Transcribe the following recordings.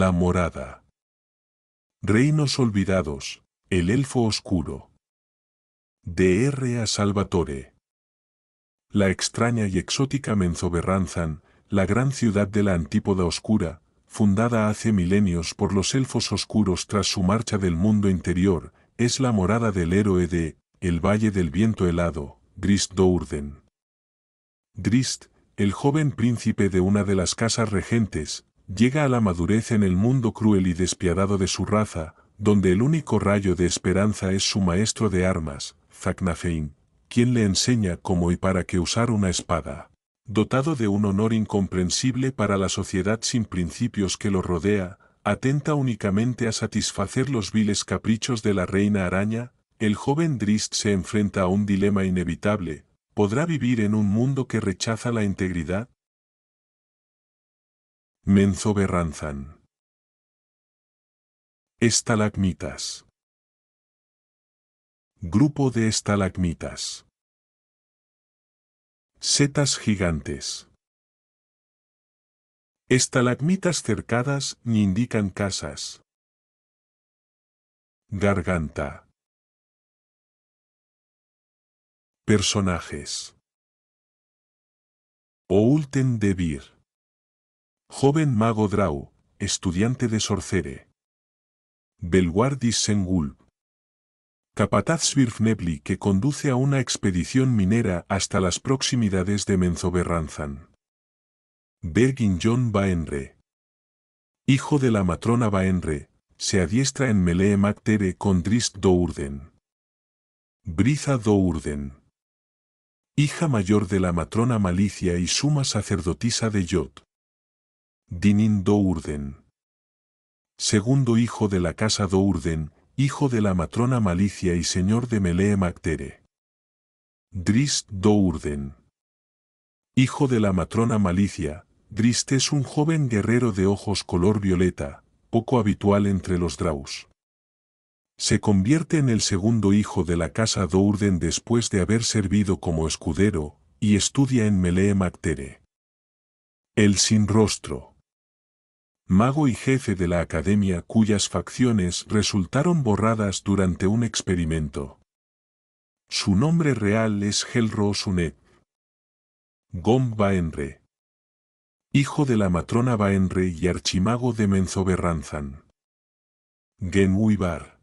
La morada. Reinos olvidados, el elfo oscuro. De R. a Salvatore. La extraña y exótica Menzoberranzan, la gran ciudad de la antípoda oscura, fundada hace milenios por los elfos oscuros tras su marcha del mundo interior, es la morada del héroe de El Valle del Viento Helado, Grist Dourden. Drist, el joven príncipe de una de las casas regentes, llega a la madurez en el mundo cruel y despiadado de su raza, donde el único rayo de esperanza es su maestro de armas, Zaknafein, quien le enseña cómo y para qué usar una espada. Dotado de un honor incomprensible para la sociedad sin principios que lo rodea, atenta únicamente a satisfacer los viles caprichos de la reina araña, el joven Drist se enfrenta a un dilema inevitable, ¿podrá vivir en un mundo que rechaza la integridad? Menzo Berranzan. Estalagmitas. Grupo de estalagmitas. Setas gigantes. Estalagmitas cercadas ni indican casas. Garganta. Personajes. Oulten de Joven mago Drau, estudiante de Sorcere. Belguardis Sengulb. Capataz Svirfnebli que conduce a una expedición minera hasta las proximidades de Menzoberranzan. Bergin John Baenre. Hijo de la matrona Baenre, se adiestra en Melee Mactere con Drist Dourden. Briza Dourden. Hija mayor de la matrona Malicia y suma sacerdotisa de Jot. Dinin Dourden. Segundo hijo de la casa Dourden, hijo de la matrona Malicia y señor de Melee Mactere. Drist Dourden. Hijo de la matrona Malicia, Drist es un joven guerrero de ojos color violeta, poco habitual entre los Draus. Se convierte en el segundo hijo de la casa Dourden después de haber servido como escudero, y estudia en Melee El sin rostro mago y jefe de la academia cuyas facciones resultaron borradas durante un experimento. Su nombre real es Helro-Sunet. Gom Hijo de la matrona Baenre y archimago de Menzoberranzan. Genuibar.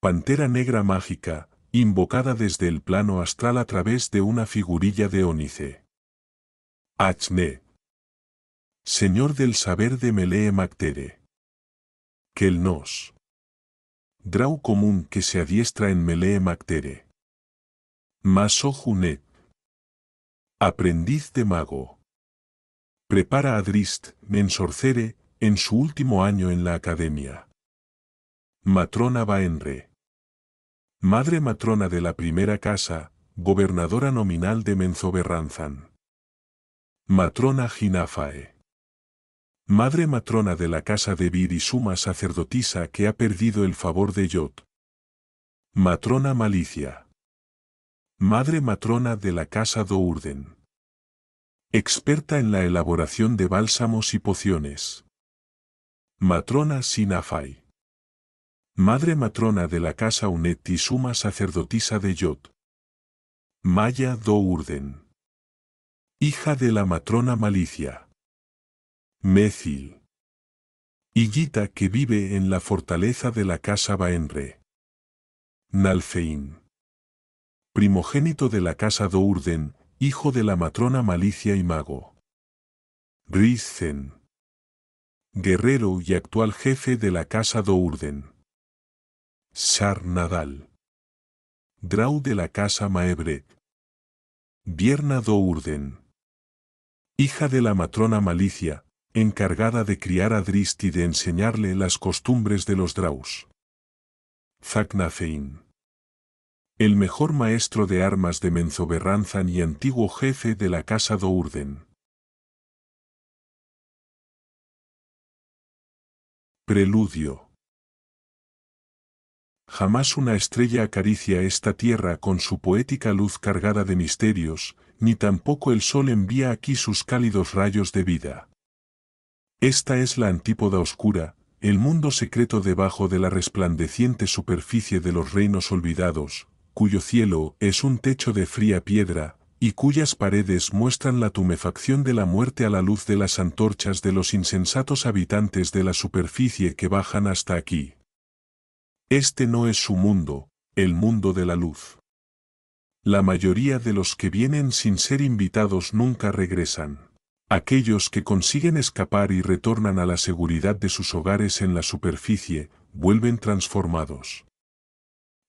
Pantera negra mágica, invocada desde el plano astral a través de una figurilla de ónice. Achne. Señor del saber de Melee Mactere. Kelnos. Drau común que se adiestra en Melee Mactere. Maso oh Junet. Aprendiz de mago. Prepara a Drist, en en su último año en la academia. Matrona Baenre. Madre matrona de la primera casa, gobernadora nominal de Menzoberranzan. Matrona Ginafae madre matrona de la casa de Vir y suma sacerdotisa que ha perdido el favor de Yod. Matrona Malicia. Madre matrona de la casa Urden. Experta en la elaboración de bálsamos y pociones. Matrona Sinafai. Madre matrona de la casa Unet y suma sacerdotisa de Yod. Maya Urden. Hija de la matrona Malicia. Methil. Higuita que vive en la fortaleza de la casa Baenre. Nalfein. Primogénito de la casa Dourden, hijo de la matrona Malicia y Mago. Rizzen. Guerrero y actual jefe de la casa Dourden. Sar Nadal. Drau de la casa Maebret. Vierna Dourden. Hija de la matrona Malicia, encargada de criar a Drist y de enseñarle las costumbres de los Draus. Zacnafein. El mejor maestro de armas de Menzoberranzan y antiguo jefe de la Casa Dourden. Preludio. Jamás una estrella acaricia esta tierra con su poética luz cargada de misterios, ni tampoco el sol envía aquí sus cálidos rayos de vida. Esta es la antípoda oscura, el mundo secreto debajo de la resplandeciente superficie de los reinos olvidados, cuyo cielo es un techo de fría piedra, y cuyas paredes muestran la tumefacción de la muerte a la luz de las antorchas de los insensatos habitantes de la superficie que bajan hasta aquí. Este no es su mundo, el mundo de la luz. La mayoría de los que vienen sin ser invitados nunca regresan. Aquellos que consiguen escapar y retornan a la seguridad de sus hogares en la superficie, vuelven transformados.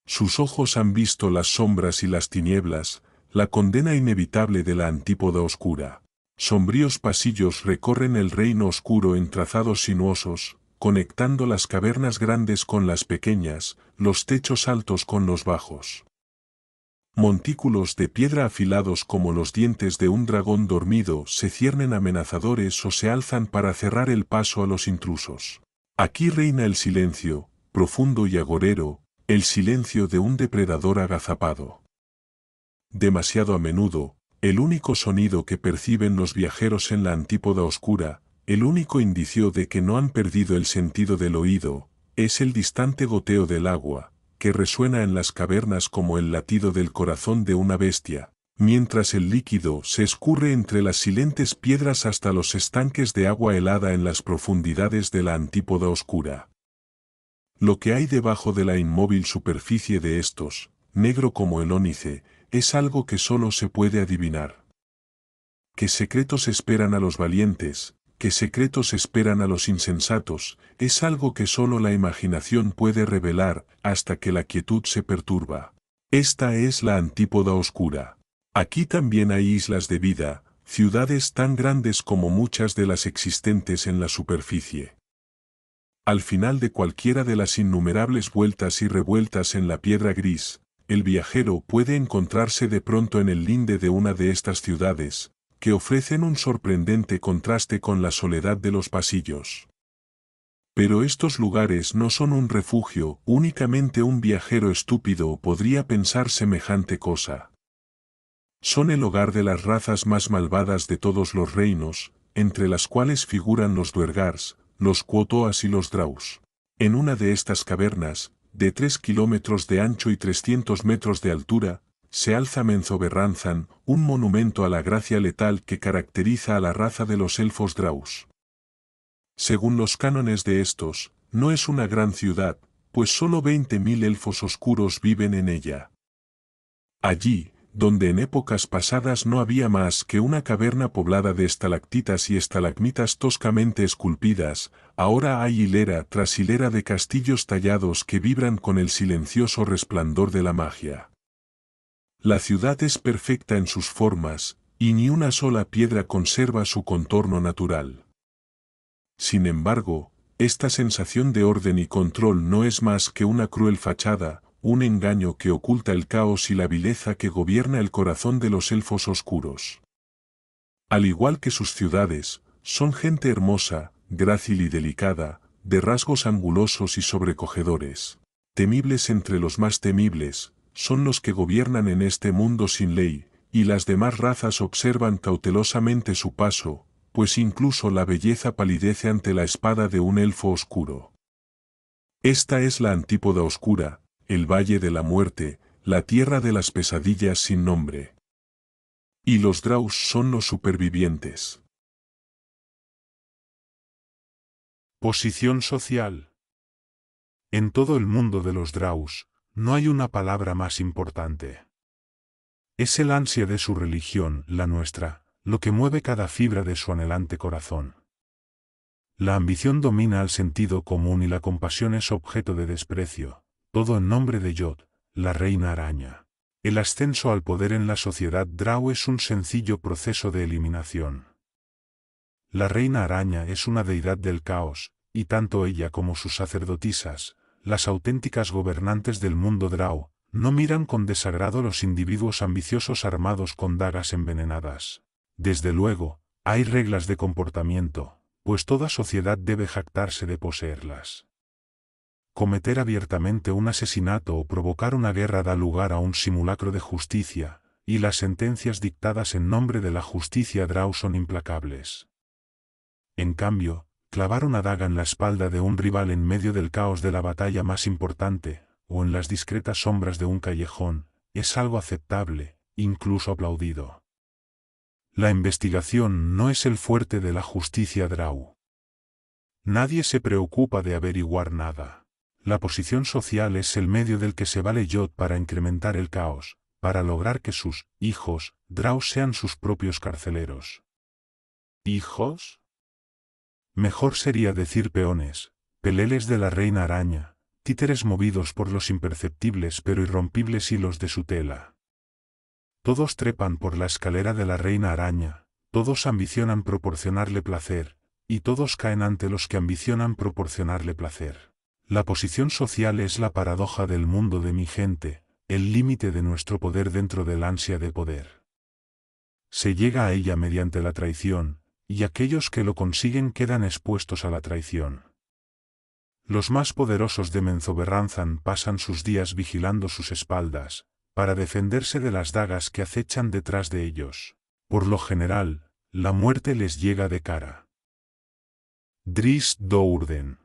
Sus ojos han visto las sombras y las tinieblas, la condena inevitable de la antípoda oscura. Sombríos pasillos recorren el reino oscuro en trazados sinuosos, conectando las cavernas grandes con las pequeñas, los techos altos con los bajos montículos de piedra afilados como los dientes de un dragón dormido se ciernen amenazadores o se alzan para cerrar el paso a los intrusos. Aquí reina el silencio, profundo y agorero, el silencio de un depredador agazapado. Demasiado a menudo, el único sonido que perciben los viajeros en la antípoda oscura, el único indicio de que no han perdido el sentido del oído, es el distante goteo del agua, resuena en las cavernas como el latido del corazón de una bestia, mientras el líquido se escurre entre las silentes piedras hasta los estanques de agua helada en las profundidades de la antípoda oscura. Lo que hay debajo de la inmóvil superficie de estos, negro como el ónice, es algo que solo se puede adivinar. ¿Qué secretos esperan a los valientes, que secretos esperan a los insensatos, es algo que solo la imaginación puede revelar, hasta que la quietud se perturba. Esta es la antípoda oscura. Aquí también hay islas de vida, ciudades tan grandes como muchas de las existentes en la superficie. Al final de cualquiera de las innumerables vueltas y revueltas en la piedra gris, el viajero puede encontrarse de pronto en el linde de una de estas ciudades, que ofrecen un sorprendente contraste con la soledad de los pasillos. Pero estos lugares no son un refugio, únicamente un viajero estúpido podría pensar semejante cosa. Son el hogar de las razas más malvadas de todos los reinos, entre las cuales figuran los duergars, los cuotoas y los draus. En una de estas cavernas, de 3 kilómetros de ancho y 300 metros de altura, se alza Menzoberranzan, un monumento a la gracia letal que caracteriza a la raza de los elfos Draus. Según los cánones de estos, no es una gran ciudad, pues solo 20.000 elfos oscuros viven en ella. Allí, donde en épocas pasadas no había más que una caverna poblada de estalactitas y estalagmitas toscamente esculpidas, ahora hay hilera tras hilera de castillos tallados que vibran con el silencioso resplandor de la magia. La ciudad es perfecta en sus formas, y ni una sola piedra conserva su contorno natural. Sin embargo, esta sensación de orden y control no es más que una cruel fachada, un engaño que oculta el caos y la vileza que gobierna el corazón de los elfos oscuros. Al igual que sus ciudades, son gente hermosa, grácil y delicada, de rasgos angulosos y sobrecogedores, temibles entre los más temibles, son los que gobiernan en este mundo sin ley, y las demás razas observan cautelosamente su paso, pues incluso la belleza palidece ante la espada de un elfo oscuro. Esta es la antípoda oscura, el valle de la muerte, la tierra de las pesadillas sin nombre. Y los Draus son los supervivientes. Posición social. En todo el mundo de los Draus, no hay una palabra más importante. Es el ansia de su religión, la nuestra, lo que mueve cada fibra de su anhelante corazón. La ambición domina al sentido común y la compasión es objeto de desprecio, todo en nombre de Yod, la reina araña. El ascenso al poder en la sociedad Drau es un sencillo proceso de eliminación. La reina araña es una deidad del caos, y tanto ella como sus sacerdotisas, las auténticas gobernantes del mundo Drau, no miran con desagrado los individuos ambiciosos armados con dagas envenenadas. Desde luego, hay reglas de comportamiento, pues toda sociedad debe jactarse de poseerlas. Cometer abiertamente un asesinato o provocar una guerra da lugar a un simulacro de justicia, y las sentencias dictadas en nombre de la justicia Drau son implacables. En cambio, clavar una daga en la espalda de un rival en medio del caos de la batalla más importante, o en las discretas sombras de un callejón, es algo aceptable, incluso aplaudido. La investigación no es el fuerte de la justicia Drau. Nadie se preocupa de averiguar nada. La posición social es el medio del que se vale Jot para incrementar el caos, para lograr que sus hijos, Drau sean sus propios carceleros. ¿Hijos? Mejor sería decir peones, peleles de la reina araña, títeres movidos por los imperceptibles pero irrompibles hilos de su tela. Todos trepan por la escalera de la reina araña, todos ambicionan proporcionarle placer, y todos caen ante los que ambicionan proporcionarle placer. La posición social es la paradoja del mundo de mi gente, el límite de nuestro poder dentro del ansia de poder. Se llega a ella mediante la traición, y aquellos que lo consiguen quedan expuestos a la traición. Los más poderosos de Menzoberranzan pasan sus días vigilando sus espaldas, para defenderse de las dagas que acechan detrás de ellos. Por lo general, la muerte les llega de cara. Dris Dourden